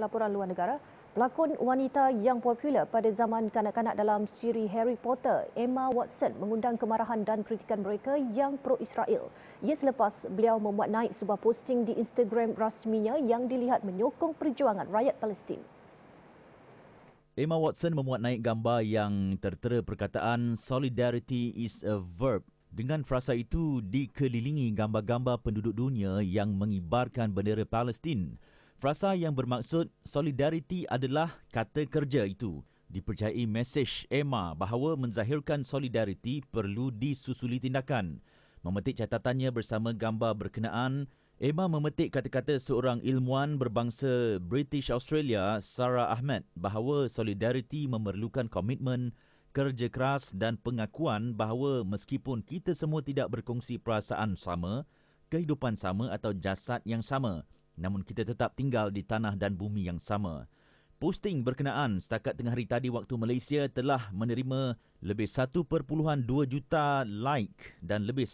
laporan luar negara, pelakon wanita yang popular pada zaman kanak-kanak dalam siri Harry Potter, Emma Watson mengundang kemarahan dan kritikan mereka yang pro-Israel. Ia selepas beliau memuat naik sebuah posting di Instagram rasminya yang dilihat menyokong perjuangan rakyat Palestin. Emma Watson memuat naik gambar yang tertera perkataan solidarity is a verb dengan frasa itu dikelilingi gambar-gambar penduduk dunia yang mengibarkan bendera Palestin. Frasa yang bermaksud solidariti adalah kata kerja itu. Dipercayai mesej Emma bahawa menzahirkan solidariti perlu disusuli tindakan. Memetik catatannya bersama gambar berkenaan, Emma memetik kata-kata seorang ilmuan berbangsa British Australia, Sarah Ahmed, bahawa solidariti memerlukan komitmen, kerja keras dan pengakuan bahawa meskipun kita semua tidak berkongsi perasaan sama, kehidupan sama atau jasad yang sama, namun kita tetap tinggal di tanah dan bumi yang sama. Posting berkenaan setakat tengah hari tadi waktu Malaysia telah menerima lebih 1.2 juta like dan lebih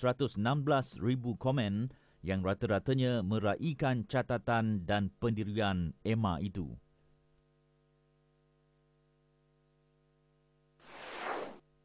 ribu komen yang rata-ratanya meraihkan catatan dan pendirian EMA itu.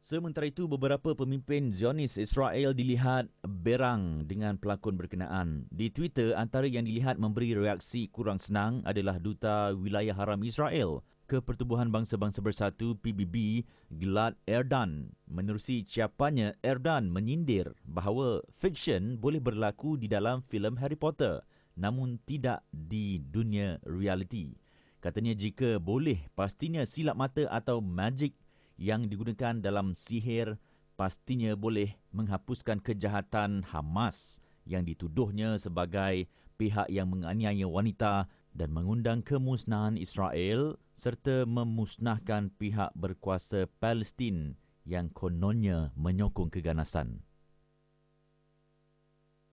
Sementara itu, beberapa pemimpin Zionis Israel dilihat berang dengan pelakon berkenaan. Di Twitter, antara yang dilihat memberi reaksi kurang senang adalah Duta Wilayah Haram Israel ke Pertubuhan Bangsa-Bangsa Bersatu PBB Gilad Erdan. Menerusi ciapannya, Erdan menyindir bahawa fiction boleh berlaku di dalam filem Harry Potter namun tidak di dunia reality. Katanya jika boleh, pastinya silap mata atau magic yang digunakan dalam sihir pastinya boleh menghapuskan kejahatan Hamas yang dituduhnya sebagai pihak yang menganiaya wanita dan mengundang kemusnahan Israel serta memusnahkan pihak berkuasa Palestin yang kononnya menyokong keganasan.